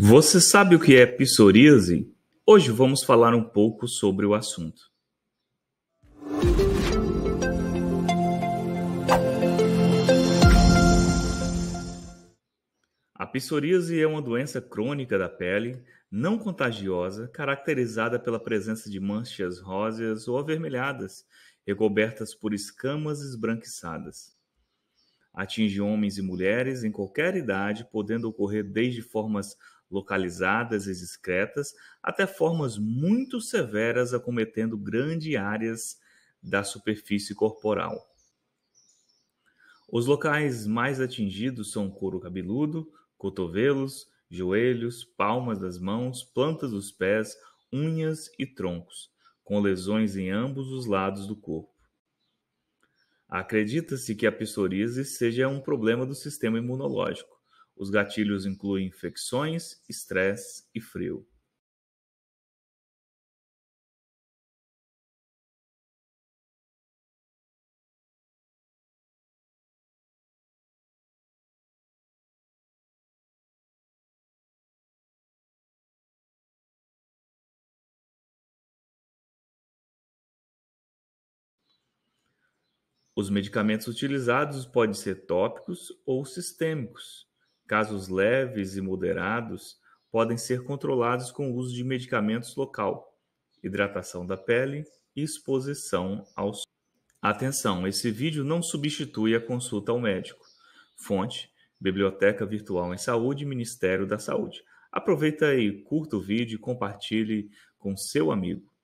Você sabe o que é psoríase? Hoje vamos falar um pouco sobre o assunto. A psoríase é uma doença crônica da pele, não contagiosa, caracterizada pela presença de manchas róseas ou avermelhadas, recobertas por escamas esbranquiçadas atinge homens e mulheres em qualquer idade, podendo ocorrer desde formas localizadas e discretas até formas muito severas acometendo grandes áreas da superfície corporal. Os locais mais atingidos são couro cabeludo, cotovelos, joelhos, palmas das mãos, plantas dos pés, unhas e troncos, com lesões em ambos os lados do corpo. Acredita-se que a psoríase seja um problema do sistema imunológico. Os gatilhos incluem infecções, estresse e frio. Os medicamentos utilizados podem ser tópicos ou sistêmicos. Casos leves e moderados podem ser controlados com o uso de medicamentos local, hidratação da pele e exposição ao sol. Atenção, esse vídeo não substitui a consulta ao médico. Fonte: Biblioteca Virtual em Saúde, Ministério da Saúde. Aproveita e curta o vídeo e compartilhe com seu amigo.